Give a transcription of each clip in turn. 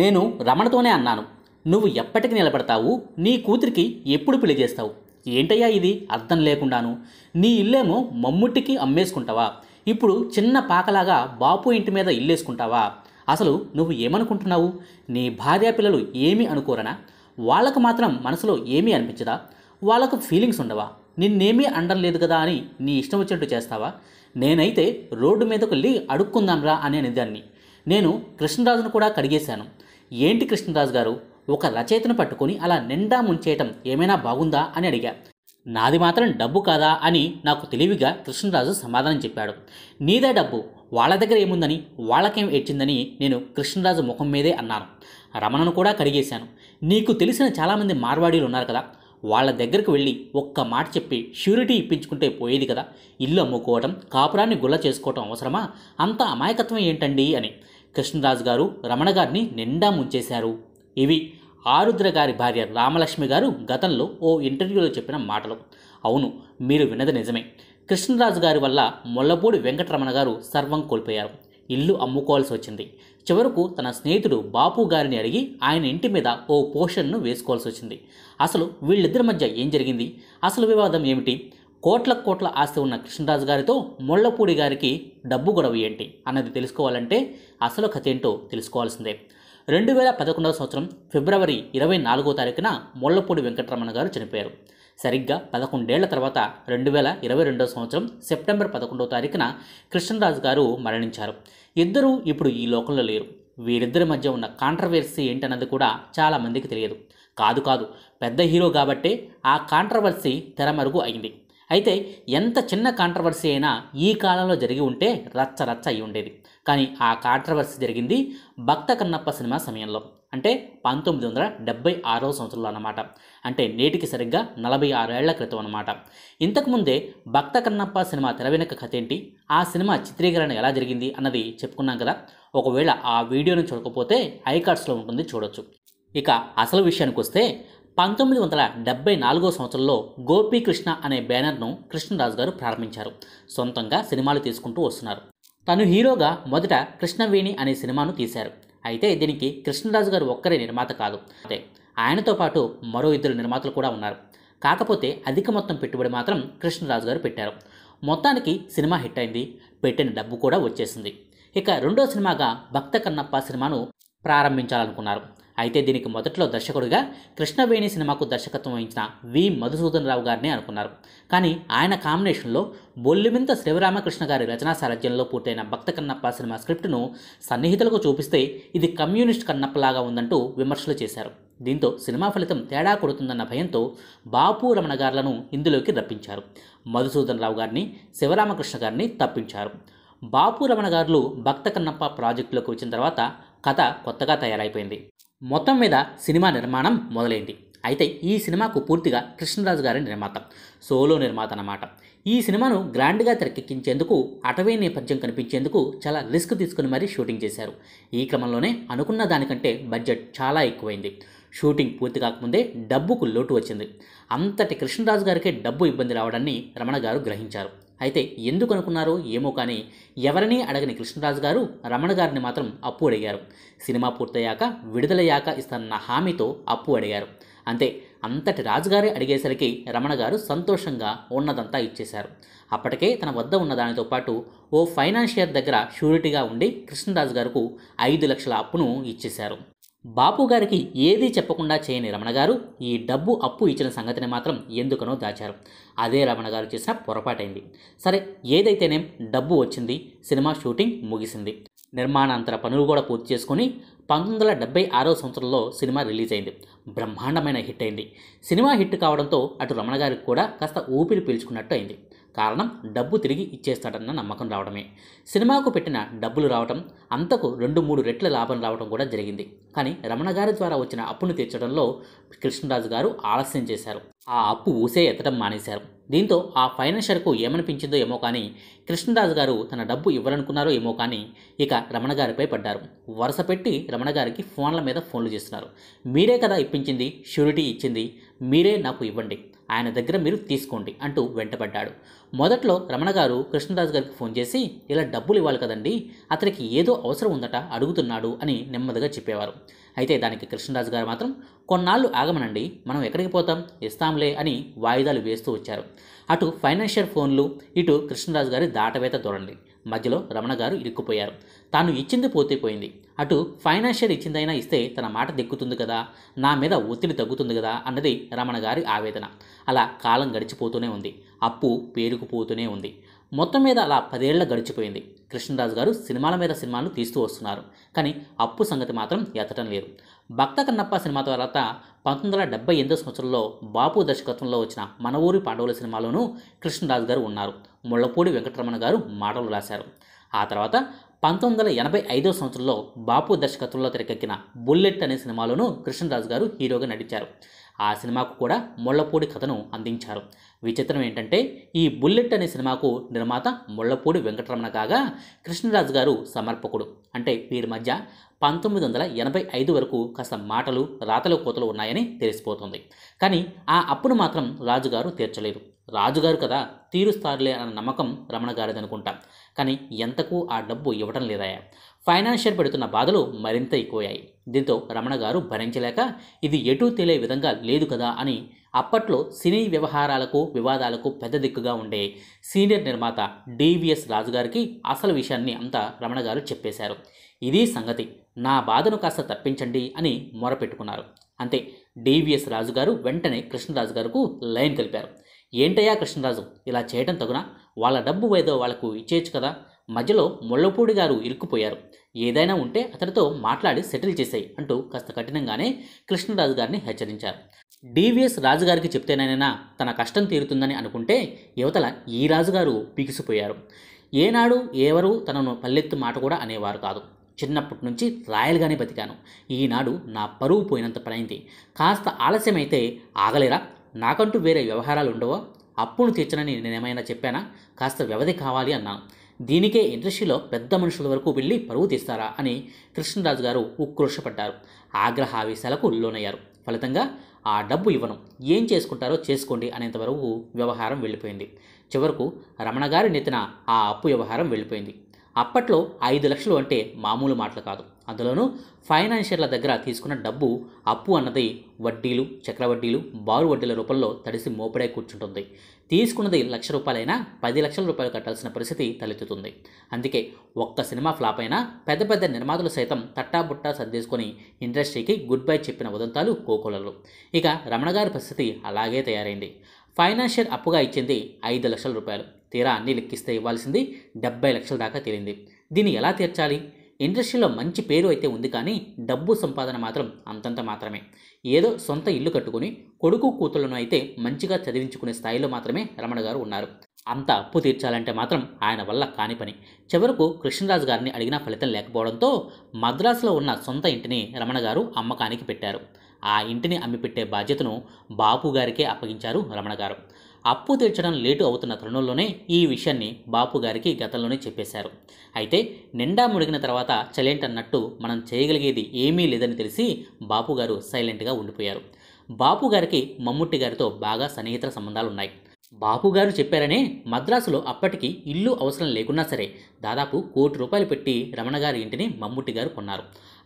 నేను రమణతోనే అన్నాను నువ్వు ఎప్పటికి నిలబడతావు నీ కూతురికి ఎప్పుడు పెళ్లి చేస్తావు ఏంటయ్యా ఇది అర్థం లేకుండాను నీ ఇల్లేమో మమ్ముట్టికి అమ్మేసుకుంటావా ఇప్పుడు చిన్న పాకలాగా బాపు ఇంటి మీద ఇల్లేసుకుంటావా అసలు నువ్వు ఏమనుకుంటున్నావు నీ భార్యా పిల్లలు ఏమీ అనుకోరనా వాళ్ళకు మాత్రం మనసులో ఏమీ అనిపించదా వాళ్ళకు ఫీలింగ్స్ ఉండవా నిన్నేమీ అండం లేదు కదా అని నీ ఇష్టం వచ్చినట్టు చేస్తావా నేనైతే రోడ్డు మీదకు వెళ్ళి అడుక్కుందాంరా అనే దాన్ని నేను కృష్ణరాజును కూడా కడిగేశాను ఏంటి కృష్ణరాజు గారు ఒక రచయితను పట్టుకొని అలా నిండా ముంచేయటం ఏమైనా బాగుందా అని అడిగా నాది మాత్రం డబ్బు కాదా అని నాకు తెలివిగా కృష్ణరాజు సమాధానం చెప్పాడు నీదే డబ్బు వాళ్ళ దగ్గర ఏముందని వాళ్ళకేం ఏడ్చిందని నేను కృష్ణరాజు ముఖం మీదే అన్నాను రమణను కూడా కడిగేశాను నీకు తెలిసిన చాలామంది మార్వాడీలు ఉన్నారు కదా వాళ్ళ దగ్గరకు వెళ్ళి ఒక్క మాట చెప్పి ష్యూరిటీ ఇప్పించుకుంటే పోయేది కదా ఇల్లు అమ్ముకోవటం కాపురాన్ని గుల్ల చేసుకోవటం అవసరమా అంత అమాయకత్వం ఏంటండి అని కృష్ణరాజు గారు రమణ గారిని నిండా ముంచేశారు ఇవి ఆరుద్ర గారి భార్య రామలక్ష్మి గారు గతంలో ఓ ఇంటర్వ్యూలో చెప్పిన మాటలు అవును మీరు విన్నది నిజమే కృష్ణరాజు గారి వల్ల ముళ్ళపూడి వెంకటరమణ గారు సర్వం కోల్పోయారు ఇల్లు అమ్ముకోవాల్సి వచ్చింది చివరకు తన స్నేహితుడు బాపు గారిని అడిగి ఆయన ఇంటి మీద ఓ పోషన్ను వేసుకోవాల్సి వచ్చింది అసలు వీళ్ళిద్దరి మధ్య ఏం జరిగింది అసలు వివాదం ఏమిటి కోట్ల కోట్ల ఆస్తి ఉన్న కృష్ణరాజు గారితో ముళ్లపూడి గారికి డబ్బు గొడవ ఏంటి అన్నది తెలుసుకోవాలంటే అసలు కథ ఏంటో తెలుసుకోవాల్సిందే రెండు వేల పదకొండవ సంవత్సరం ఫిబ్రవరి ఇరవై నాలుగో తారీఖున ముళ్లపూడి వెంకటరమణ గారు చనిపోయారు సరిగ్గా పదకొండేళ్ల తర్వాత రెండు వేల ఇరవై రెండవ సంవత్సరం సెప్టెంబర్ పదకొండవ తారీఖున కృష్ణరాజు గారు మరణించారు ఇద్దరూ ఇప్పుడు ఈ లోకంలో లేరు వీరిద్దరి మధ్య ఉన్న కాంట్రవర్సీ ఏంటన్నది కూడా చాలామందికి తెలియదు కాదు కాదు పెద్ద హీరో కాబట్టే ఆ కాంట్రవర్సీ తెరమరుగు అయింది అయితే ఎంత చిన్న కాంట్రవర్సీ అయినా ఈ కాలంలో జరిగి ఉంటే రచ్చ రచ్చ అయి ఉండేది కానీ ఆ కాంట్రవర్సీ జరిగింది భక్త కన్నప్ప సినిమా సమయంలో అంటే పంతొమ్మిది వందల డెబ్బై ఆరో సంవత్సరంలో అన్నమాట అంటే నేటికి సరిగ్గా నలభై ఆరేళ్ల క్రితం అనమాట ఇంతకుముందే భక్త కన్నప్ప సినిమా తెర కథ ఏంటి ఆ సినిమా చిత్రీకరణ ఎలా జరిగింది అన్నది చెప్పుకున్నాం కదా ఒకవేళ ఆ వీడియోని చూడకపోతే ఐకార్డ్స్లో ఉంటుంది చూడొచ్చు ఇక అసలు విషయానికి వస్తే పంతొమ్మిది వందల డెబ్బై నాలుగో సంవత్సరంలో గోపీకృష్ణ అనే బ్యానర్ను కృష్ణరాజు గారు ప్రారంభించారు సొంతంగా సినిమాలు తీసుకుంటూ వస్తున్నారు తను హీరోగా మొదట కృష్ణవేణి అనే సినిమాను తీశారు అయితే దీనికి కృష్ణరాజు గారు ఒక్కరే నిర్మాత కాదు అదే ఆయనతో పాటు మరో ఇద్దరు నిర్మాతలు కూడా ఉన్నారు కాకపోతే అధిక మొత్తం పెట్టుబడి మాత్రం కృష్ణరాజు గారు పెట్టారు మొత్తానికి సినిమా హిట్ అయింది పెట్టిన డబ్బు కూడా వచ్చేసింది ఇక రెండో సినిమాగా భక్త కన్నప్ప సినిమాను ప్రారంభించాలనుకున్నారు అయితే దీనికి మొదట్లో దర్శకుడిగా కృష్ణవేణి సినిమాకు దర్శకత్వం వహించిన వి మధుసూదన్ రావు గారిని అనుకున్నారు కానీ ఆయన కాంబినేషన్లో బొల్లిమింత శివరామకృష్ణ గారి రచనా సారథ్యంలో పూర్తయిన భక్త కన్నప్ప సినిమా స్క్రిప్ట్ను సన్నిహితులకు చూపిస్తే ఇది కమ్యూనిస్ట్ కన్నప్పలాగా ఉందంటూ విమర్శలు చేశారు దీంతో సినిమా ఫలితం తేడా కొడుతుందన్న భయంతో బాపు రమణ గారులను ఇందులోకి రప్పించారు మధుసూదన్ రావు గారిని శివరామకృష్ణ గారిని తప్పించారు బాపు రమణ గారులు భక్త కన్నప్ప ప్రాజెక్టులోకి వచ్చిన తర్వాత కథ కొత్తగా తయారైపోయింది మొత్తం మీద సినిమా నిర్మాణం మొదలైంది అయితే ఈ సినిమాకు పూర్తిగా కృష్ణరాజు గారి నిర్మాత సోలో నిర్మాత అన్నమాట ఈ సినిమాను గ్రాండ్గా తెరకెక్కించేందుకు అటవీ నేపథ్యం కనిపించేందుకు చాలా రిస్క్ తీసుకుని మరీ షూటింగ్ చేశారు ఈ క్రమంలోనే అనుకున్న దానికంటే బడ్జెట్ చాలా ఎక్కువైంది షూటింగ్ పూర్తి కాకముందే డబ్బుకు లోటు వచ్చింది అంతటి కృష్ణరాజు గారికే డబ్బు ఇబ్బంది రావడాన్ని రమణ గారు గ్రహించారు అయితే ఎందుకు అనుకున్నారో ఏమో కానీ ఎవరినీ అడగని కృష్ణరాజు గారు రమణ గారిని మాత్రం అప్పు అడిగారు సినిమా పూర్తయ్యాక విడుదలయ్యాక ఇస్తానన్న హామీతో అప్పు అడిగారు అంతే అంతటి రాజుగారే అడిగేసరికి రమణ గారు సంతోషంగా ఉన్నదంతా ఇచ్చేశారు అప్పటికే తన వద్ద ఉన్న దానితో పాటు ఓ ఫైనాన్షియర్ దగ్గర షూరిటీగా ఉండి కృష్ణరాజు గారుకు ఐదు లక్షల అప్పును ఇచ్చేశారు బాపు గారికి ఏదీ చెప్పకుండా చేయని రమణ గారు ఈ డబ్బు అప్పు ఇచ్చిన సంగతిని మాత్రం ఎందుకనో దాచారు అదే రమణ గారు చేసిన పొరపాటైంది సరే ఏదైతేనేం డబ్బు వచ్చింది సినిమా షూటింగ్ ముగిసింది నిర్మాణాంతర పనులు కూడా పూర్తి చేసుకుని పంతొమ్మిది వందల డెబ్బై ఆరో సంవత్సరంలో సినిమా రిలీజ్ అయింది బ్రహ్మాండమైన హిట్ అయింది సినిమా హిట్ కావడంతో అటు రమణ గారికి కూడా కాస్త ఊపిరి పీల్చుకున్నట్టు అయింది కారణం డబ్బు తిరిగి ఇచ్చేస్తాడన్న నమ్మకం రావడమే సినిమాకు పెట్టిన డబ్బులు రావటం అంతకు రెండు మూడు రెట్ల లాభం రావడం కూడా జరిగింది కానీ రమణ గారి ద్వారా వచ్చిన అప్పును తీర్చడంలో కృష్ణరాజు గారు ఆలస్యం చేశారు ఆ అప్పు ఊసే ఎత్తడం మానేశారు దీంతో ఆ ఫైనాన్షియర్కు ఏమనిపించిందో ఏమో కానీ కృష్ణరాజు గారు తన డబ్బు ఇవ్వాలనుకున్నారో ఏమో కానీ ఇక రమణ గారిపై పడ్డారు వరుస పెట్టి రమణ గారికి ఫోన్ల మీద ఫోన్లు చేస్తున్నారు మీరే కదా ఇప్పించింది షూరిటీ ఇచ్చింది మీరే నాకు ఇవ్వండి ఆయన దగ్గర మీరు తీసుకోండి అంటూ వెంటబడ్డాడు మొదట్లో రమణ గారు కృష్ణరాజు గారికి ఫోన్ చేసి ఇలా డబ్బులు ఇవ్వాలి కదండి అతనికి ఏదో అవసరం ఉందట అడుగుతున్నాడు అని నెమ్మదిగా చెప్పేవారు అయితే దానికి కృష్ణరాజు గారు మాత్రం కొన్నాళ్ళు ఆగమనండి మనం ఎక్కడికి పోతాం ఇస్తాంలే అని వాయిదాలు వేస్తూ వచ్చారు అటు ఫైనాన్షియల్ ఫోన్లు ఇటు కృష్ణరాజు గారి దాటవేత ధోరణి మధ్యలో రమణ గారు ఇరుక్కుపోయారు తాను ఇచ్చింది పోతే పోయింది అటు ఫైనాన్షియల్ ఇచ్చిందైనా ఇస్తే తన మాట దిక్కుతుంది కదా నా మీద ఒత్తిడి తగ్గుతుంది కదా అన్నది రమణ గారి ఆవేదన అలా కాలం గడిచిపోతూనే ఉంది అప్పు పేరుకుపోతూనే ఉంది మొత్తం మీద అలా పదేళ్ల గడిచిపోయింది కృష్ణరాజు గారు సినిమాల మీద సినిమాలు తీస్తూ వస్తున్నారు కానీ అప్పు సంగతి మాత్రం ఎత్తటం లేదు భక్త కన్నప్ప సినిమా తర్వాత పంతొమ్మిది వందల డెబ్బై ఎనిమిదో సంవత్సరంలో బాపు దర్శకత్వంలో వచ్చిన మన ఊరి పాండవుల సినిమాలోనూ కృష్ణరాజు గారు ఉన్నారు ముళ్ళపూడి వెంకటరమణ గారు మాటలు రాశారు ఆ తర్వాత పంతొమ్మిది వందల ఎనభై ఐదో సంవత్సరంలో బాపు దర్శకత్వంలో తెరకెక్కిన బుల్లెట్ అనే సినిమాలోనూ కృష్ణరాజు గారు హీరోగా నటించారు ఆ సినిమాకు కూడా ముళ్ళపూడి కథను అందించారు విచిత్రం ఏంటంటే ఈ బుల్లెట్ అనే సినిమాకు నిర్మాత ముళ్ళపూడి వెంకటరమణ కాగా కృష్ణరాజు గారు సమర్పకుడు అంటే వీరి మధ్య పంతొమ్మిది వందల ఎనభై ఐదు వరకు కాస్త మాటలు రాతలు కోతలు ఉన్నాయని తెలిసిపోతుంది కానీ ఆ అప్పును మాత్రం రాజుగారు తీర్చలేదు రాజుగారు కదా తీరుస్తారులే అన్న నమ్మకం రమణ గారిది అనుకుంటా కానీ ఎంతకు ఆ డబ్బు ఇవ్వడం లేదాయా ఫైనాన్షియల్ పెడుతున్న బాధలు మరింత ఎక్కువయ్యాయి దీంతో రమణ గారు భరించలేక ఇది ఎటూ తెలియ విధంగా లేదు కదా అని అప్పట్లో సినీ వ్యవహారాలకు వివాదాలకు పెద్ద దిక్కుగా ఉండే సీనియర్ నిర్మాత డివిఎస్ రాజుగారికి అసలు విషయాన్ని అంతా రమణ గారు చెప్పేశారు ఇది సంగతి నా బాధను కాస్త తప్పించండి అని మొరపెట్టుకున్నారు అంతే డివిఎస్ రాజుగారు వెంటనే కృష్ణరాజు గారుకు లైన్ కలిపారు ఏంటయ్యా కృష్ణరాజు ఇలా చేయటం తగునా వాళ్ళ డబ్బు ఏదో వాళ్ళకు ఇచ్చేయచ్చు కదా మధ్యలో ముళ్ళపూడి గారు ఇరుక్కుపోయారు ఏదైనా ఉంటే అతనితో మాట్లాడి సెటిల్ చేశాయి అంటూ కాస్త కఠినంగానే కృష్ణరాజు గారిని హెచ్చరించారు డివిఎస్ రాజుగారికి చెప్తేనైనా తన కష్టం తీరుతుందని అనుకుంటే యువతల ఈ రాజుగారు పీకిసిపోయారు ఏనాడు ఎవరు తనను పల్లెత్తు మాట కూడా అనేవారు కాదు చిన్నప్పటి నుంచి రాయలుగానే బతికాను ఈనాడు నా పరువు పోయినంత పనైంది కాస్త ఆలస్యమైతే ఆగలేరా నాకంటూ వేరే వ్యవహారాలు ఉండవా అప్పును తీర్చనని నేనేమైనా చెప్పానా కాస్త వ్యవధి కావాలి అన్నాను దీనికే ఇండస్ట్రీలో పెద్ద మనుషుల వరకు వెళ్ళి పరువు తీస్తారా అని కృష్ణరాజు గారు ఉక్రోషపడ్డారు ఆగ్రహావేశాలకు లోనయ్యారు ఫలితంగా ఆ డబ్బు ఇవ్వను ఏం చేసుకుంటారో చేసుకోండి అనేంతవరకు వ్యవహారం వెళ్ళిపోయింది చివరకు రమణ గారి నెత్తిన ఆ అప్పు వ్యవహారం వెళ్ళిపోయింది అప్పట్లో ఐదు లక్షలు అంటే మామూలు మాటలు కాదు అందులోనూ ఫైనాన్షియర్ల దగ్గర తీసుకున్న డబ్బు అప్పు అన్నది వడ్డీలు చక్రవడ్డీలు బారు వడ్డీల రూపంలో తడిసి మోపడే కూర్చుంటుంది తీసుకున్నది లక్ష రూపాయలైనా పది లక్షల రూపాయలు కట్టాల్సిన పరిస్థితి తలెత్తుతుంది అందుకే ఒక్క సినిమా ఫ్లాప్ అయినా పెద్ద పెద్ద నిర్మాతలు సైతం తట్టాబుట్టా సర్దేసుకొని ఇండస్ట్రీకి గుడ్ బై చెప్పిన ఉదంతాలు కోకొలలు ఇక రమణ గారి పరిస్థితి అలాగే తయారైంది ఫైనాన్షియల్ అప్పుగా ఇచ్చింది ఐదు లక్షల రూపాయలు తీరా అన్ని లెక్కిస్తే ఇవ్వాల్సింది డెబ్బై లక్షల దాకా తేలింది దీన్ని ఎలా తీర్చాలి ఇండస్ట్రీలో మంచి పేరు అయితే ఉంది కానీ డబ్బు సంపాదన మాత్రం అంతంత మాత్రమే ఏదో సొంత ఇల్లు కట్టుకుని కొడుకు కూతులను అయితే మంచిగా చదివించుకునే స్థాయిలో మాత్రమే రమణ గారు ఉన్నారు అంత అప్పు తీర్చాలంటే మాత్రం ఆయన వల్ల కాని పని చివరకు కృష్ణరాజు గారిని అడిగినా ఫలితం లేకపోవడంతో మద్రాసులో ఉన్న సొంత ఇంటిని రమణ గారు అమ్మకానికి పెట్టారు ఆ ఇంటిని అమ్మిపెట్టే బాధ్యతను బాపు గారికే అప్పగించారు రమణ గారు అప్పు తీర్చడం లేటు అవుతున్న తరుణంలోనే ఈ విషయాన్ని బాపు గారికి గతంలోనే చెప్పేశారు అయితే నిండా ముడిగిన తర్వాత చలేంటన్నట్టు మనం చేయగలిగేది ఏమీ లేదని తెలిసి బాపు గారు సైలెంట్గా ఉండిపోయారు బాపు గారికి మమ్ముట్టి గారితో బాగా సన్నిహిత సంబంధాలు ఉన్నాయి బాపు గారు చెప్పారనే మద్రాసులో అప్పటికి ఇల్లు అవసరం లేకున్నా సరే దాదాపు కోటి రూపాయలు పెట్టి రమణ గారి ఇంటిని మమ్ముట్టి గారు కొన్నారు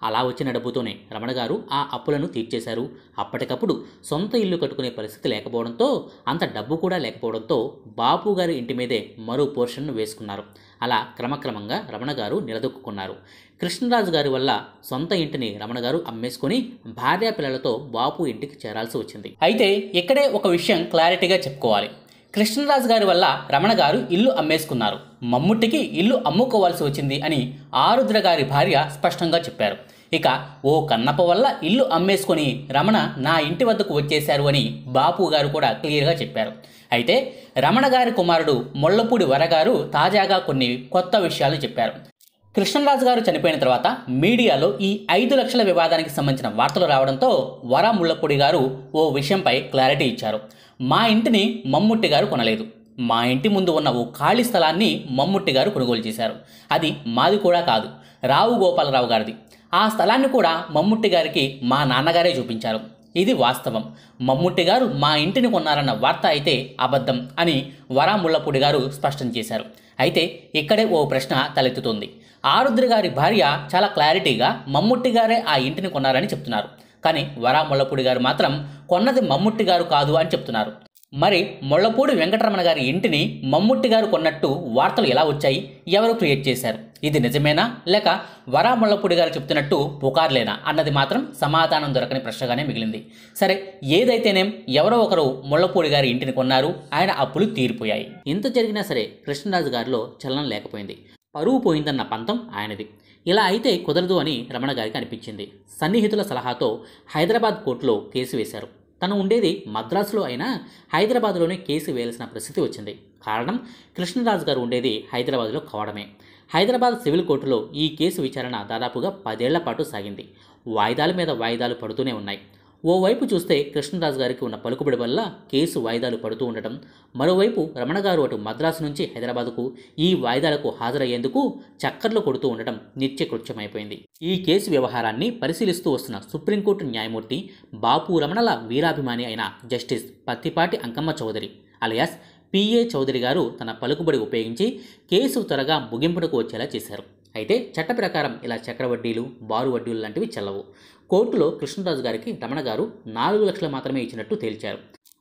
అలా వచ్చిన డబ్బుతోనే రమణ గారు ఆ అప్పులను తీర్చేశారు అప్పటికప్పుడు సొంత ఇల్లు కట్టుకునే పరిస్థితి లేకపోవడంతో అంత డబ్బు కూడా లేకపోవడంతో బాపు గారి ఇంటి మీదే మరో పోర్షన్ను వేసుకున్నారు అలా క్రమక్రమంగా రమణ గారు నిలదొక్కున్నారు కృష్ణరాజు గారి వల్ల సొంత ఇంటిని రమణ గారు అమ్మేసుకుని భార్యా పిల్లలతో బాపు ఇంటికి చేరాల్సి వచ్చింది అయితే ఇక్కడే ఒక విషయం క్లారిటీగా చెప్పుకోవాలి కృష్ణరాజు గారి వల్ల రమణ గారు ఇల్లు అమ్మేసుకున్నారు మమ్ముట్టికి ఇల్లు అమ్ముకోవాల్సి వచ్చింది అని ఆరుద్ర గారి భార్య స్పష్టంగా చెప్పారు ఇక ఓ కన్నప్ప వల్ల ఇల్లు అమ్మేసుకొని రమణ నా ఇంటి వద్దకు వచ్చేశారు అని బాపు గారు కూడా క్లియర్గా చెప్పారు అయితే రమణ గారి కుమారుడు మొల్లపూడి వరగారు తాజాగా కొన్ని కొత్త విషయాలు చెప్పారు కృష్ణరాజు గారు చనిపోయిన తర్వాత మీడియాలో ఈ ఐదు లక్షల వివాదానికి సంబంధించిన వార్తలు రావడంతో వర ముళ్ళపూడి గారు ఓ విషయంపై క్లారిటీ ఇచ్చారు మా ఇంటిని మమ్ముట్టి గారు కొనలేదు మా ఇంటి ముందు ఉన్న ఓ ఖాళీ స్థలాన్ని మమ్ముట్టి గారు కొనుగోలు చేశారు అది మాది కూడా కాదు రావు గోపాలరావు గారిది ఆ స్థలాన్ని కూడా మమ్ముట్టి గారికి మా నాన్నగారే చూపించారు ఇది వాస్తవం మమ్ముట్టి గారు మా ఇంటిని కొన్నారన్న వార్త అయితే అబద్ధం అని వరా గారు స్పష్టం చేశారు అయితే ఇక్కడే ఓ ప్రశ్న తలెత్తుతుంది ఆరుద్ర గారి భార్య చాలా క్లారిటీగా మమ్ముట్టి గారే ఆ ఇంటిని కొన్నారని చెప్తున్నారు కానీ వరా గారు మాత్రం కొన్నది మమ్ముట్టి గారు కాదు అని చెప్తున్నారు మరి మొళ్ళపూడి వెంకటరమణ గారి ఇంటిని మమ్ముట్టి గారు కొన్నట్టు వార్తలు ఎలా వచ్చాయి ఎవరు క్రియేట్ చేశారు ఇది నిజమేనా లేక వరా ముళ్ళపూడి గారు చెప్తున్నట్టు పుకార్లేనా అన్నది మాత్రం సమాధానం దొరకని ప్రశ్నగానే మిగిలింది సరే ఏదైతేనేం ఎవరో ఒకరు ముళ్ళపూడి గారి ఇంటిని కొన్నారు ఆయన అప్పులు తీరిపోయాయి ఇంత జరిగినా సరే కృష్ణరాజు గారిలో చలనం లేకపోయింది పరువు పోయిందన్న పంతం ఆయనది ఇలా అయితే కుదరదు అని రమణ గారికి అనిపించింది సన్నిహితుల సలహాతో హైదరాబాద్ కోర్టులో కేసు వేశారు తను ఉండేది మద్రాసులో అయినా హైదరాబాద్లోనే కేసు వేయాల్సిన పరిస్థితి వచ్చింది కారణం కృష్ణరాజు గారు ఉండేది హైదరాబాద్లో కావడమే హైదరాబాద్ సివిల్ కోర్టులో ఈ కేసు విచారణ దాదాపుగా పదేళ్ల పాటు సాగింది వాయిదాల మీద వాయిదాలు పడుతూనే ఉన్నాయి ఓవైపు చూస్తే కృష్ణరాజు గారికి ఉన్న పలుకుబడి వల్ల కేసు వాయిదాలు పడుతూ ఉండటం మరోవైపు రమణ గారు అటు మద్రాసు నుంచి హైదరాబాదుకు ఈ వాయిదాలకు హాజరయ్యేందుకు చక్కర్లు కొడుతూ ఉండటం నిత్యకృత్యమైపోయింది ఈ కేసు వ్యవహారాన్ని పరిశీలిస్తూ వస్తున్న సుప్రీంకోర్టు న్యాయమూర్తి బాపు రమణల వీరాభిమాని అయిన justice Pattipati Ankamma Chowdary alias PA Chowdary గారు తన పలుకుబడి ఉపయోగించి కేసు త్వరగా ముగింపునకు వచ్చేలా చేశారు అయితే చట్ట ప్రకారం ఇలా చక్రవడ్డీలు బారు వడ్డీలు లాంటివి చెల్లవు కోర్టులో కృష్ణరాజు గారికి రమణ గారు నాలుగు లక్షలు మాత్రమే ఇచ్చినట్టు తేల్చారు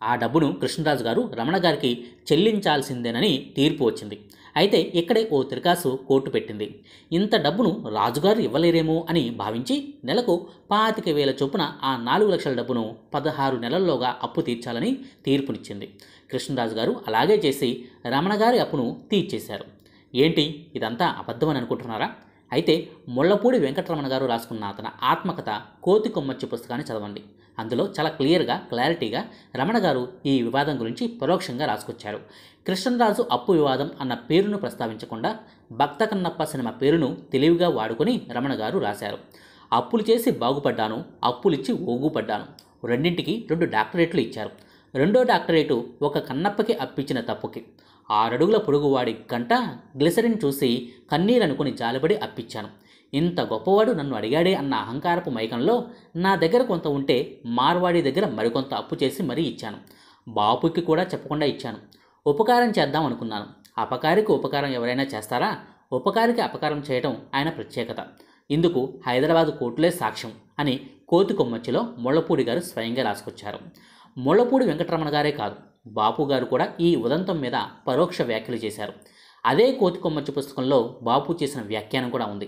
ఆ డబ్బును కృష్ణరాజు గారు రమణ గారికి చెల్లించాల్సిందేనని తీర్పు వచ్చింది అయితే ఇక్కడే ఓ తిరకాసు కోర్టు పెట్టింది ఇంత డబ్బును రాజుగారు ఇవ్వలేరేమో అని భావించి నెలకు పాతిక వేల చొప్పున ఆ నాలుగు లక్షల డబ్బును పదహారు నెలల్లోగా అప్పు తీర్చాలని తీర్పునిచ్చింది కృష్ణరాజు గారు అలాగే చేసి రమణ గారి అప్పును తీర్చేశారు ఏంటి ఇదంతా అబద్ధమని అనుకుంటున్నారా అయితే ముళ్ళపూడి వెంకటరమణ గారు రాసుకున్న అతని ఆత్మకథ కోతి కొమ్మచ్చి పుస్తకాన్ని చదవండి అందులో చాలా క్లియర్గా క్లారిటీగా రమణ గారు ఈ వివాదం గురించి పరోక్షంగా రాసుకొచ్చారు కృష్ణరాజు అప్పు వివాదం అన్న పేరును ప్రస్తావించకుండా భక్త కన్నప్ప సినిమా పేరును తెలివిగా వాడుకొని రమణ గారు రాశారు అప్పులు చేసి బాగుపడ్డాను అప్పులిచ్చి ఓగుపడ్డాను రెండింటికి రెండు డాక్టరేట్లు ఇచ్చారు రెండో డాక్టరేటు ఒక కన్నప్పకి అప్పించిన తప్పుకి ఆరడుగుల పొడుగువాడి గంట గ్లిసరిన్ చూసి కన్నీరనుకుని జాలబడి అప్పించాను ఇంత గొప్పవాడు నన్ను అడిగాడే అన్న అహంకారపు మైకంలో నా దగ్గర కొంత ఉంటే మార్వాడి దగ్గర మరికొంత అప్పు చేసి మరీ ఇచ్చాను బాపుకి కూడా చెప్పకుండా ఇచ్చాను ఉపకారం చేద్దాం అనుకున్నాను అపకారికి ఉపకారం ఎవరైనా చేస్తారా ఉపకారికి అపకారం చేయటం ఆయన ప్రత్యేకత ఇందుకు హైదరాబాద్ కోర్టులే సాక్ష్యం అని కోతి కొమ్మచ్చిలో ముళ్ళపూడి గారు స్వయంగా రాసుకొచ్చారు ముళ్ళపూడి వెంకటరమణ గారే కాదు బాపు గారు కూడా ఈ ఉదంతం మీద పరోక్ష వ్యాఖ్యలు చేశారు అదే కోతికొమ్మచ్చి పుస్తకంలో బాపు చేసిన వ్యాఖ్యానం కూడా ఉంది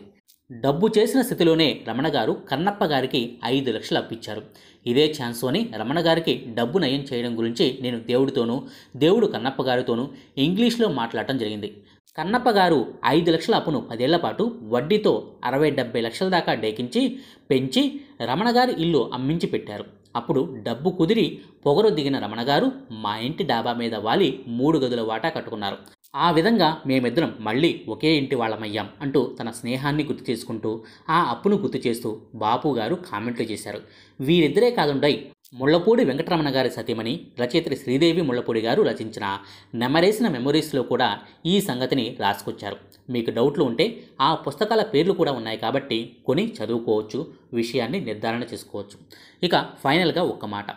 డబ్బు చేసిన స్థితిలోనే రమణ గారు కన్నప్ప గారికి ఐదు లక్షలు అప్పించారు ఇదే ఛాన్స్ అని రమణ గారికి డబ్బు నయం చేయడం గురించి నేను దేవుడితోనూ దేవుడు కన్నప్ప గారితోనూ ఇంగ్లీష్లో మాట్లాడటం జరిగింది కన్నప్ప గారు ఐదు లక్షల అప్పును పదేళ్ల పాటు వడ్డీతో అరవై డెబ్బై లక్షల దాకా డేకించి పెంచి రమణ గారి ఇల్లు అమ్మించి పెట్టారు అప్పుడు డబ్బు కుదిరి పొగరు దిగిన రమణగారు మా ఇంటి డాబా మీద వాలి మూడు గదుల వాటా కట్టుకున్నారు ఆ విధంగా మేమిద్దరం మళ్ళీ ఒకే ఇంటి వాళ్ళమయ్యాం అంటూ తన స్నేహాన్ని గుర్తు చేసుకుంటూ ఆ అప్పును గుర్తు చేస్తూ బాపు గారు కామెంట్లు చేశారు వీరిద్దరే కాదుండై ముళ్ళపూడి వెంకటరమణ గారి సతీమణి రచయిత్రి శ్రీదేవి ముళ్ళపూడి గారు రచించిన నెమరేసిన మెమొరీస్లో కూడా ఈ సంగతిని రాసుకొచ్చారు మీకు డౌట్లు ఉంటే ఆ పుస్తకాల పేర్లు కూడా ఉన్నాయి కాబట్టి కొని చదువుకోవచ్చు విషయాన్ని నిర్ధారణ చేసుకోవచ్చు ఇక ఫైనల్గా ఒక్క మాట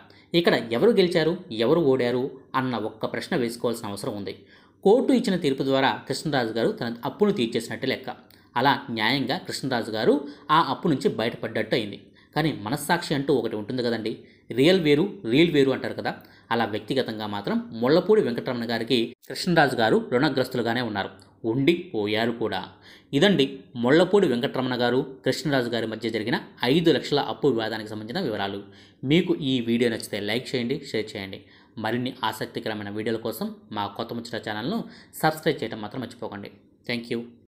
ఇక్కడ ఎవరు గెలిచారు ఎవరు ఓడారు అన్న ఒక్క ప్రశ్న వేసుకోవాల్సిన అవసరం ఉంది కోర్టు ఇచ్చిన తీర్పు ద్వారా కృష్ణరాజు గారు తన అప్పును తీర్చేసినట్టు లెక్క అలా న్యాయంగా కృష్ణరాజు గారు ఆ అప్పు నుంచి బయటపడ్డట్టు అయింది కానీ మనస్సాక్షి అంటూ ఒకటి ఉంటుంది కదండి రియల్ వేరు రీల్ వేరు అంటారు కదా అలా వ్యక్తిగతంగా మాత్రం ముళ్ళపూడి వెంకటరమణ గారికి కృష్ణరాజు గారు రుణగ్రస్తులుగానే ఉన్నారు ఉండిపోయారు కూడా ఇదండి మొళ్ళపూడి వెంకటరమణ గారు కృష్ణరాజు గారి మధ్య జరిగిన ఐదు లక్షల అప్పు వివాదానికి సంబంధించిన వివరాలు మీకు ఈ వీడియో నచ్చితే లైక్ చేయండి షేర్ చేయండి మరిన్ని ఆసక్తికరమైన వీడియోల కోసం మా కొత్త ముచ్చట ఛానల్ను సబ్స్క్రైబ్ చేయడం మాత్రం మర్చిపోకండి థ్యాంక్ యూ